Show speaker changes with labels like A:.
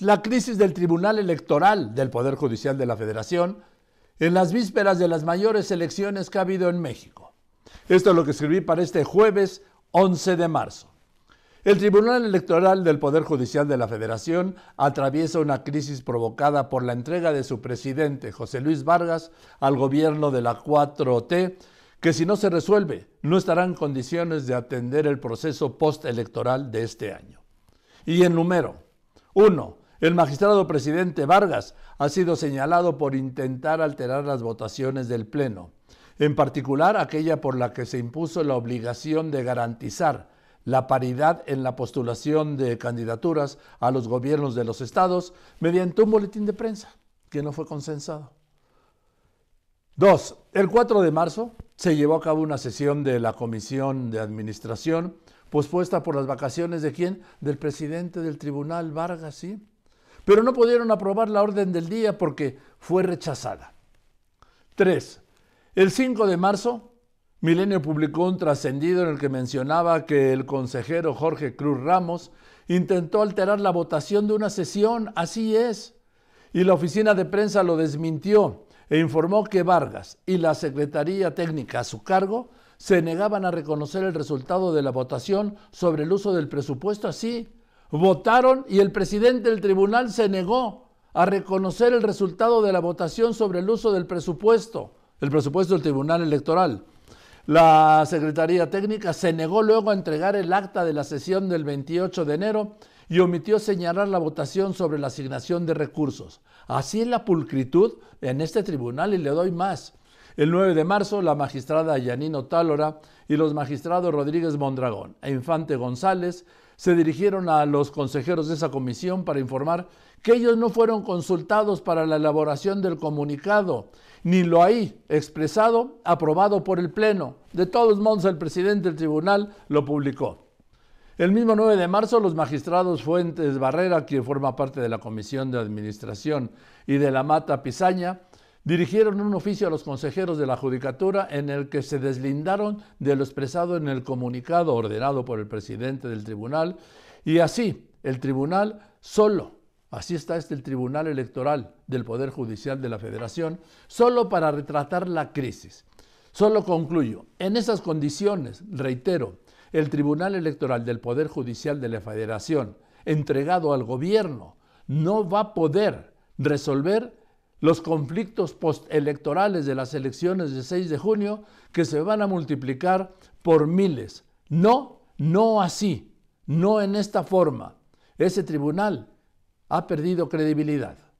A: la crisis del Tribunal Electoral del Poder Judicial de la Federación en las vísperas de las mayores elecciones que ha habido en México. Esto es lo que escribí para este jueves 11 de marzo. El Tribunal Electoral del Poder Judicial de la Federación atraviesa una crisis provocada por la entrega de su presidente, José Luis Vargas, al gobierno de la 4T, que si no se resuelve, no estará en condiciones de atender el proceso postelectoral de este año. Y en número. 1. El magistrado presidente Vargas ha sido señalado por intentar alterar las votaciones del Pleno, en particular aquella por la que se impuso la obligación de garantizar la paridad en la postulación de candidaturas a los gobiernos de los estados mediante un boletín de prensa que no fue consensado. 2. El 4 de marzo se llevó a cabo una sesión de la Comisión de Administración pospuesta pues, por las vacaciones de quién? Del presidente del tribunal Vargas, ¿sí? Pero no pudieron aprobar la orden del día porque fue rechazada. 3. El 5 de marzo, Milenio publicó un trascendido en el que mencionaba que el consejero Jorge Cruz Ramos intentó alterar la votación de una sesión, así es. Y la oficina de prensa lo desmintió e informó que Vargas y la Secretaría Técnica a su cargo se negaban a reconocer el resultado de la votación sobre el uso del presupuesto así. Votaron y el presidente del tribunal se negó a reconocer el resultado de la votación sobre el uso del presupuesto, el presupuesto del tribunal electoral. La Secretaría Técnica se negó luego a entregar el acta de la sesión del 28 de enero y omitió señalar la votación sobre la asignación de recursos. Así es la pulcritud en este tribunal y le doy más. El 9 de marzo, la magistrada Yanino Tálora y los magistrados Rodríguez Mondragón e Infante González se dirigieron a los consejeros de esa comisión para informar que ellos no fueron consultados para la elaboración del comunicado, ni lo ahí expresado aprobado por el Pleno. De todos modos, el presidente del tribunal lo publicó. El mismo 9 de marzo, los magistrados Fuentes Barrera, quien forma parte de la Comisión de Administración y de la Mata Pisaña, Dirigieron un oficio a los consejeros de la Judicatura en el que se deslindaron de lo expresado en el comunicado ordenado por el presidente del tribunal y así el tribunal solo, así está este el Tribunal Electoral del Poder Judicial de la Federación, solo para retratar la crisis. Solo concluyo, en esas condiciones, reitero, el Tribunal Electoral del Poder Judicial de la Federación, entregado al gobierno, no va a poder resolver los conflictos postelectorales de las elecciones de 6 de junio que se van a multiplicar por miles. No, no así, no en esta forma. Ese tribunal ha perdido credibilidad.